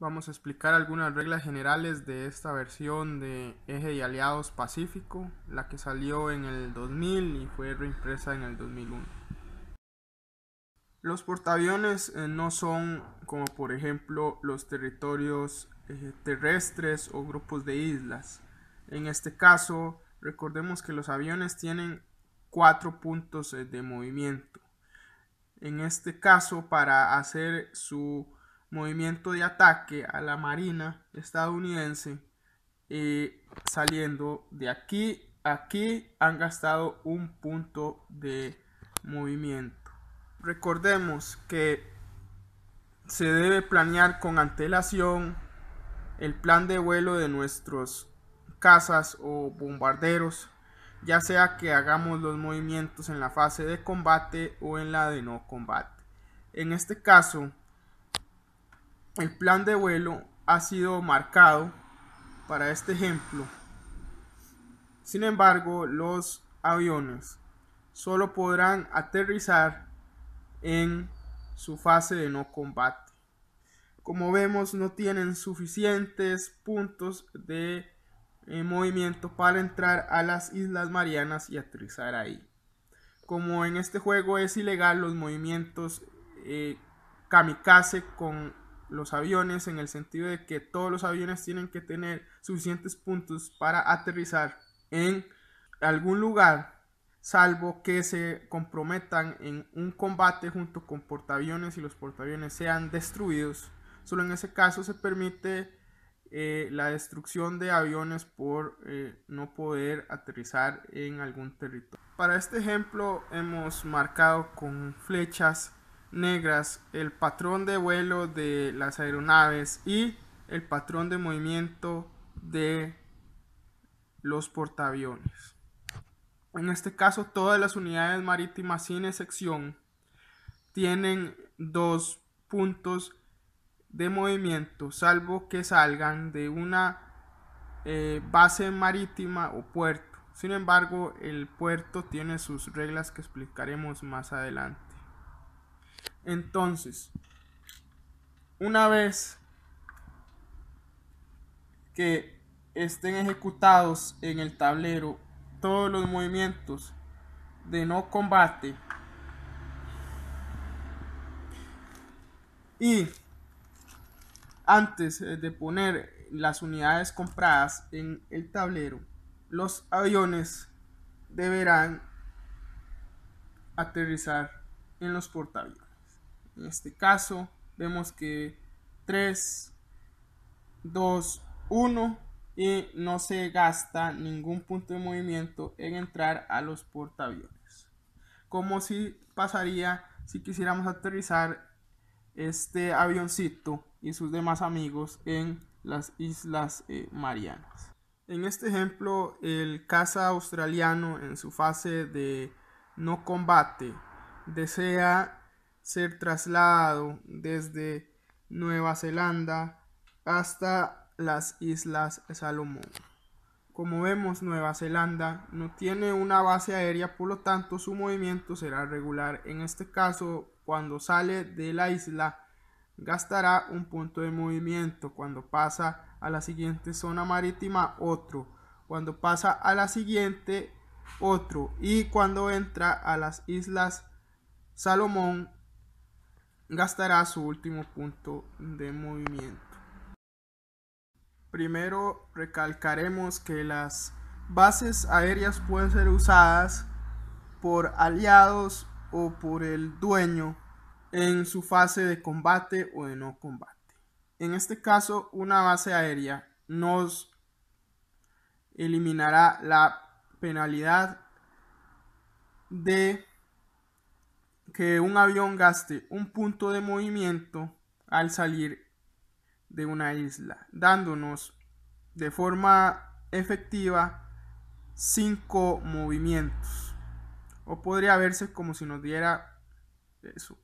vamos a explicar algunas reglas generales de esta versión de Eje y Aliados Pacífico, la que salió en el 2000 y fue reimpresa en el 2001. Los portaaviones eh, no son como por ejemplo los territorios eh, terrestres o grupos de islas. En este caso, recordemos que los aviones tienen cuatro puntos eh, de movimiento. En este caso, para hacer su movimiento de ataque a la Marina estadounidense eh, saliendo de aquí aquí han gastado un punto de movimiento recordemos que se debe planear con antelación el plan de vuelo de nuestros Casas o bombarderos ya sea que hagamos los movimientos en la fase de combate o en la de no combate en este caso el plan de vuelo ha sido marcado para este ejemplo. Sin embargo, los aviones solo podrán aterrizar en su fase de no combate. Como vemos, no tienen suficientes puntos de eh, movimiento para entrar a las Islas Marianas y aterrizar ahí. Como en este juego es ilegal los movimientos eh, kamikaze con los aviones en el sentido de que todos los aviones tienen que tener suficientes puntos para aterrizar en algún lugar, salvo que se comprometan en un combate junto con portaaviones y los portaaviones sean destruidos. Solo en ese caso se permite eh, la destrucción de aviones por eh, no poder aterrizar en algún territorio. Para este ejemplo hemos marcado con flechas negras, el patrón de vuelo de las aeronaves y el patrón de movimiento de los portaaviones. En este caso, todas las unidades marítimas, sin excepción, tienen dos puntos de movimiento, salvo que salgan de una eh, base marítima o puerto. Sin embargo, el puerto tiene sus reglas que explicaremos más adelante. Entonces, una vez que estén ejecutados en el tablero todos los movimientos de no combate y antes eh, de poner las unidades compradas en el tablero los aviones deberán aterrizar en los portaaviones en este caso, vemos que 3, 2, 1 y no se gasta ningún punto de movimiento en entrar a los portaaviones. Como si pasaría si quisiéramos aterrizar este avioncito y sus demás amigos en las Islas eh, Marianas. En este ejemplo, el caza australiano en su fase de no combate desea ser trasladado desde Nueva Zelanda hasta las Islas Salomón. Como vemos, Nueva Zelanda no tiene una base aérea, por lo tanto su movimiento será regular. En este caso, cuando sale de la isla, gastará un punto de movimiento. Cuando pasa a la siguiente zona marítima, otro. Cuando pasa a la siguiente, otro. Y cuando entra a las Islas Salomón, gastará su último punto de movimiento. Primero recalcaremos que las bases aéreas pueden ser usadas por aliados o por el dueño en su fase de combate o de no combate. En este caso, una base aérea nos eliminará la penalidad de que un avión gaste un punto de movimiento al salir de una isla, dándonos de forma efectiva cinco movimientos. O podría verse como si nos diera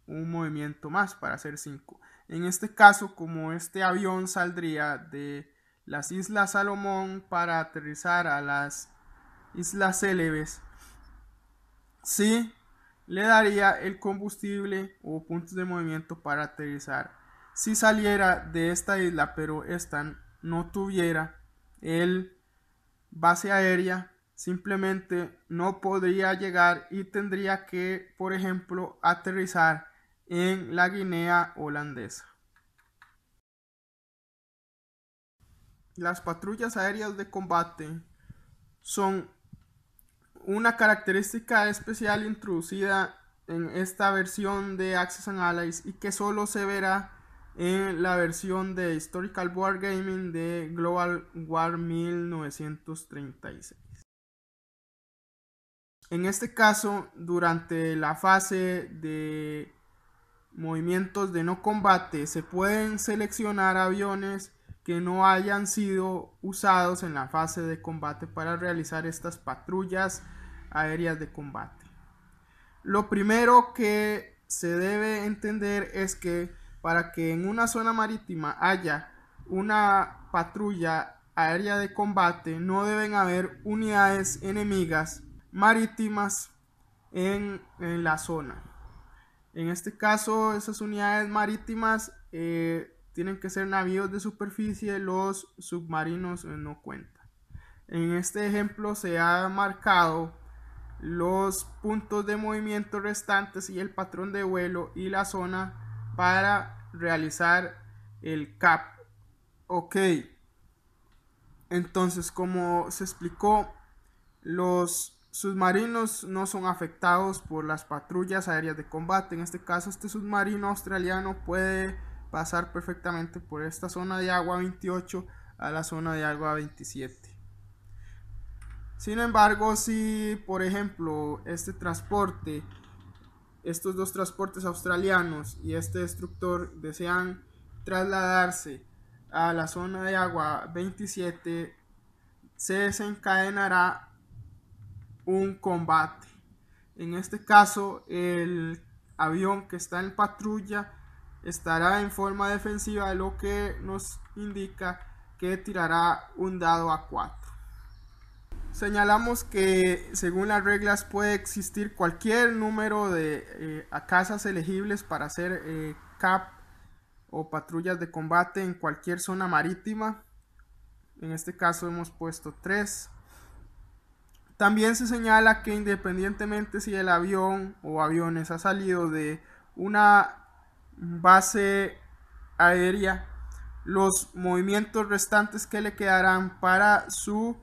un movimiento más para hacer cinco. En este caso, como este avión saldría de las Islas Salomón para aterrizar a las Islas Célebes, si le daría el combustible o puntos de movimiento para aterrizar. Si saliera de esta isla, pero esta no tuviera el base aérea, simplemente no podría llegar y tendría que, por ejemplo, aterrizar en la Guinea holandesa. Las patrullas aéreas de combate son una característica especial introducida en esta versión de Access and Allies y que solo se verá en la versión de Historical Gaming de Global War 1936. En este caso, durante la fase de movimientos de no combate, se pueden seleccionar aviones que no hayan sido usados en la fase de combate para realizar estas patrullas aéreas de combate. Lo primero que se debe entender es que para que en una zona marítima haya una patrulla aérea de combate no deben haber unidades enemigas marítimas en, la zona. En este caso, esas unidades marítimas eh, tienen que ser navíos de superficie, los submarinos no cuentan. En este ejemplo se ha marcado los puntos de movimiento restantes y el patrón de vuelo y la zona para realizar el cap. Ok. Entonces, como se explicó, los submarinos no son afectados por las patrullas aéreas de combate. En este caso, este submarino australiano puede pasar perfectamente por esta zona de agua 28 a la zona de agua 27. Sin embargo, si por ejemplo este transporte, estos dos transportes australianos y este destructor desean trasladarse a la zona de agua 27, se desencadenará un combate. En este caso, el avión que está en patrulla estará en forma defensiva, lo que nos indica que tirará un dado a 4 señalamos que según las reglas puede existir cualquier número de eh, casas elegibles para hacer eh, CAP o patrullas de combate en cualquier zona marítima. En este caso hemos puesto 3. También se señala que independientemente si el avión o aviones ha salido de una base aérea, los movimientos restantes que le quedarán para su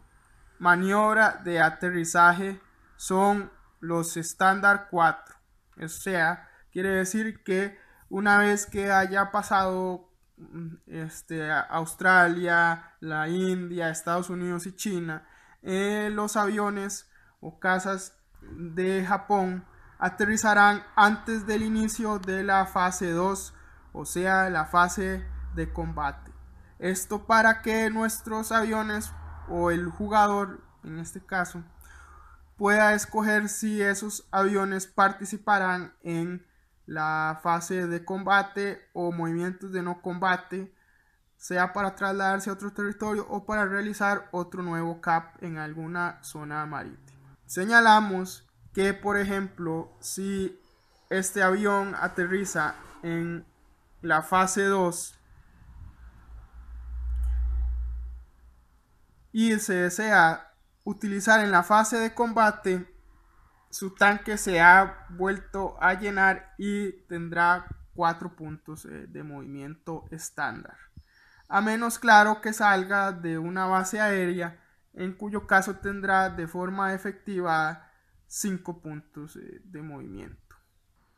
maniobra de aterrizaje son los estándar 4. O sea, quiere decir que una vez que haya pasado mm, este, Australia, la India, Estados Unidos y China, eh, los aviones o casas de Japón aterrizarán antes del inicio de la fase 2, o sea, la fase de combate. Esto para que nuestros aviones o el jugador, en este caso, pueda escoger si esos aviones participarán en la fase de combate o movimientos de no combate, sea para trasladarse a otro territorio o para realizar otro nuevo cap en alguna zona marítima. Señalamos que, por ejemplo, si este avión aterriza en la fase 2 y se desea utilizar en la fase de combate, su tanque se ha vuelto a llenar y tendrá 4 puntos eh, de movimiento estándar. A menos claro que salga de una base aérea, en cuyo caso tendrá de forma efectiva 5 puntos eh, de movimiento.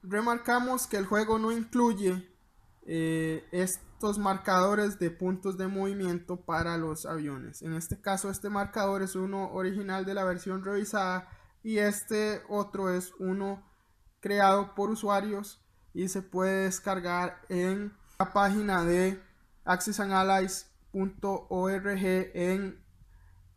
Remarcamos que el juego no incluye eh, estos marcadores de puntos de movimiento para los aviones. En este caso este marcador es uno original de la versión revisada y este otro es uno creado por usuarios y se puede descargar en la página de accessanalyze.org en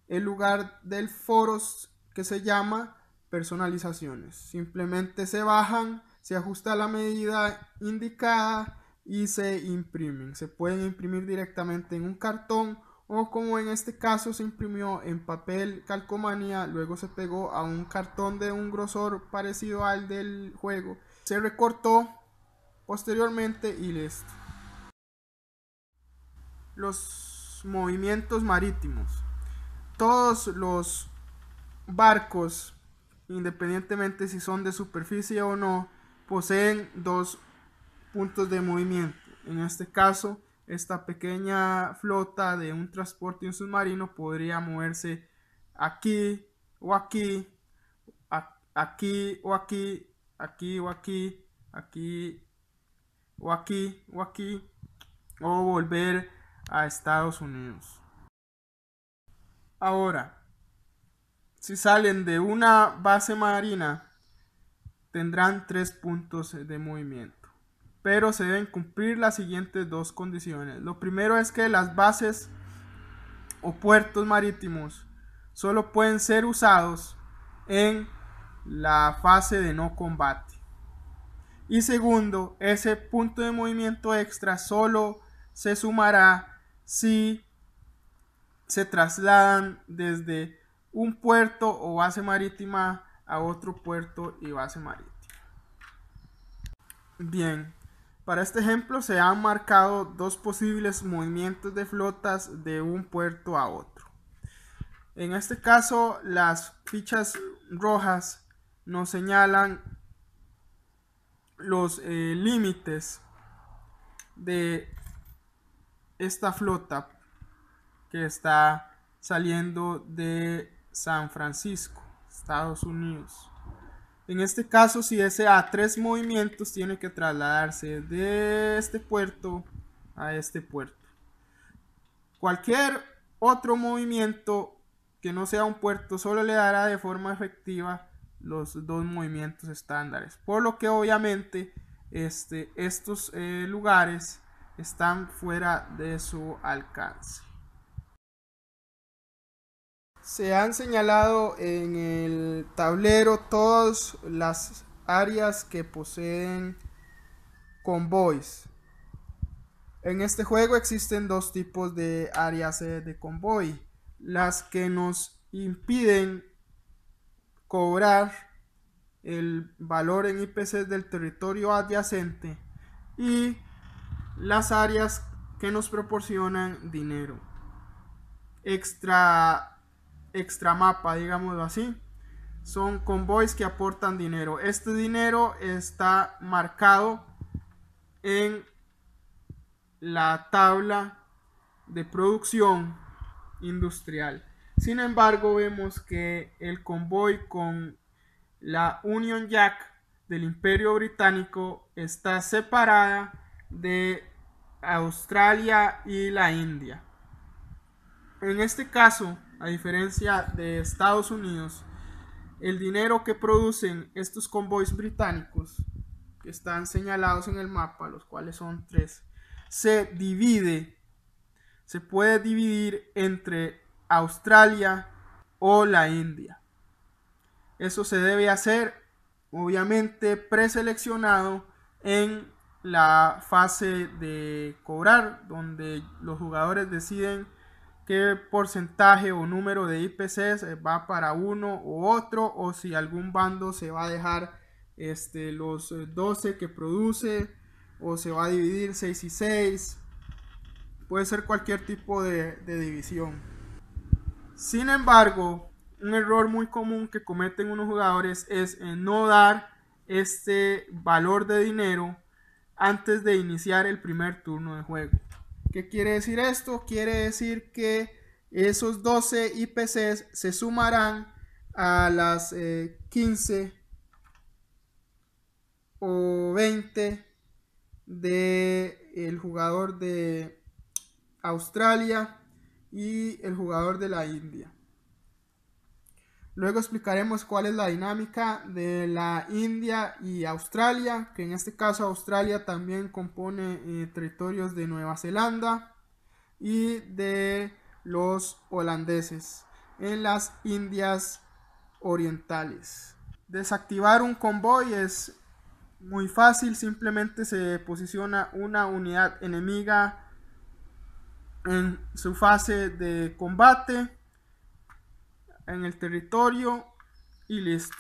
el lugar del foros que se llama personalizaciones. Simplemente se bajan, se ajusta la medida indicada y se imprimen. Se pueden imprimir directamente en un cartón o como en este caso se imprimió en papel calcomanía, luego se pegó a un cartón de un grosor parecido al del juego, se recortó posteriormente y listo. Los movimientos marítimos. Todos los barcos, independientemente si son de superficie o no, poseen dos puntos de movimiento. En este caso, esta pequeña flota de un transporte y un submarino podría moverse aquí o aquí, aquí o aquí, aquí o aquí, aquí o aquí o aquí, o volver a Estados Unidos. Ahora, si salen de una base marina, tendrán tres puntos de movimiento pero se deben cumplir las siguientes dos condiciones. Lo primero es que las bases o puertos marítimos solo pueden ser usados en la fase de no combate. Y segundo, ese punto de movimiento extra solo se sumará si se trasladan desde un puerto o base marítima a otro puerto y base marítima. Bien, para este ejemplo se han marcado dos posibles movimientos de flotas de un puerto a otro. En este caso las fichas rojas nos señalan los eh, límites de esta flota que está saliendo de San Francisco, Estados Unidos. En este caso, si a tres movimientos, tiene que trasladarse de este puerto a este puerto. Cualquier otro movimiento que no sea un puerto solo le dará de forma efectiva los dos movimientos estándares. Por lo que obviamente este, estos eh, lugares están fuera de su alcance. Se han señalado en el tablero todas las áreas que poseen convoys. En este juego existen dos tipos de áreas eh, de convoy. Las que nos impiden cobrar el valor en IPC del territorio adyacente y las áreas que nos proporcionan dinero. Extra ...extra mapa, digámoslo así. Son convoys que aportan dinero. Este dinero está marcado en la tabla de producción industrial. Sin embargo, vemos que el convoy con la Union Jack del Imperio Británico está separada de Australia y la India. En este caso, a diferencia de Estados Unidos, el dinero que producen estos convoys británicos, que están señalados en el mapa, los cuales son tres, se divide, se puede dividir entre Australia o la India. Eso se debe hacer, obviamente, preseleccionado en la fase de cobrar, donde los jugadores deciden qué porcentaje o número de IPCs eh, va para uno u otro o si algún bando se va a dejar este, los 12 eh, que produce o se va a dividir 6 y 6 puede ser cualquier tipo de división sin embargo un error muy común que cometen unos jugadores es eh, no dar este valor de dinero antes de iniciar el primer turno de juego ¿Qué quiere decir esto? Quiere decir que esos 12 IPCs se sumarán a las 15 eh, o 20 de jugador de Australia y el jugador de la India. Luego explicaremos cuál es la dinámica de la India y Australia, que en este caso Australia también compone eh, territorios de Nueva Zelanda y de los holandeses en las Indias orientales. Desactivar un convoy es muy fácil, simplemente se posiciona una unidad enemiga en su fase de combate en el territorio y listo.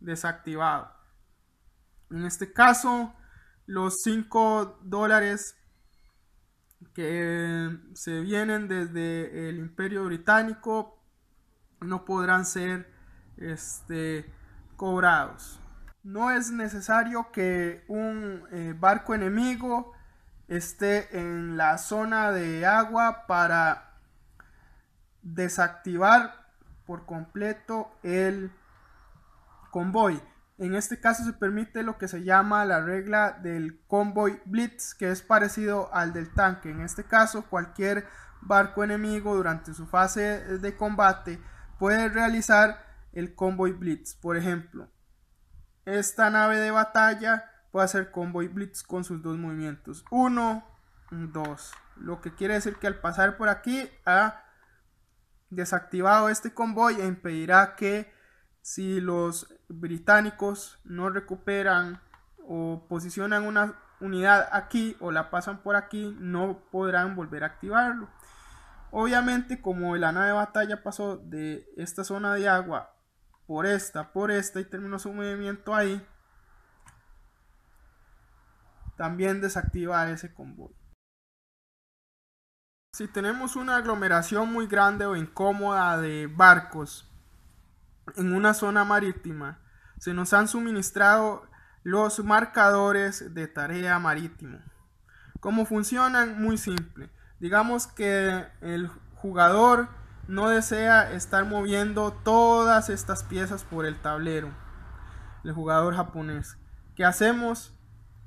Desactivado. En este caso, los 5 dólares que eh, se vienen desde el imperio británico no podrán ser este, cobrados. No es necesario que un eh, barco enemigo esté en la zona de agua para desactivar por completo el convoy. En este caso se permite lo que se llama la regla del convoy blitz, que es parecido al del tanque. En este caso, cualquier barco enemigo durante su fase de combate puede realizar el convoy blitz. Por ejemplo, esta nave de batalla puede hacer convoy blitz con sus dos movimientos. 1, 2. Lo que quiere decir que al pasar por aquí a desactivado este convoy e impedirá que si los británicos no recuperan o posicionan una unidad aquí o la pasan por aquí, no podrán volver a activarlo. Obviamente, como la nave de batalla pasó de esta zona de agua por esta, por esta y terminó su movimiento ahí, también desactiva ese convoy. Si tenemos una aglomeración muy grande o incómoda de barcos en una zona marítima, se nos han suministrado los marcadores de tarea marítimo. ¿Cómo funcionan? Muy simple. Digamos que el jugador no desea estar moviendo todas estas piezas por el tablero. El jugador japonés. ¿Qué hacemos?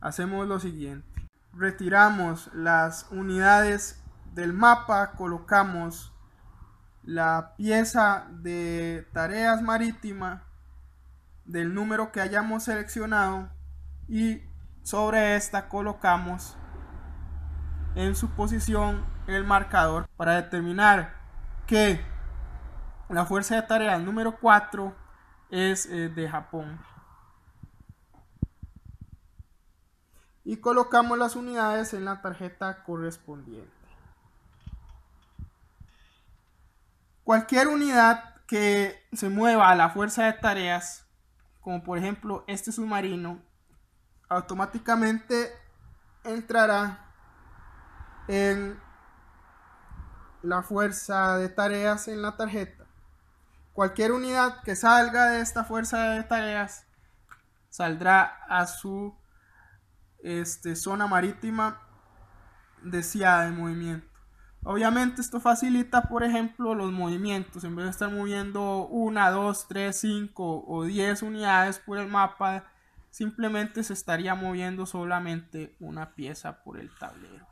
Hacemos lo siguiente. Retiramos las unidades del mapa colocamos la pieza de tareas marítima del número que hayamos seleccionado y sobre esta colocamos en su posición el marcador para determinar que la fuerza de tarea número 4 es eh, de Japón. Y colocamos las unidades en la tarjeta correspondiente. Cualquier unidad que se mueva a la fuerza de tareas, como por ejemplo este submarino, automáticamente entrará en la fuerza de tareas en la tarjeta. Cualquier unidad que salga de esta fuerza de tareas saldrá a su este, zona marítima deseada de movimiento. Obviamente esto facilita, por ejemplo, los movimientos. En vez de estar moviendo una, dos, tres, cinco o diez unidades por el mapa, simplemente se estaría moviendo solamente una pieza por el tablero.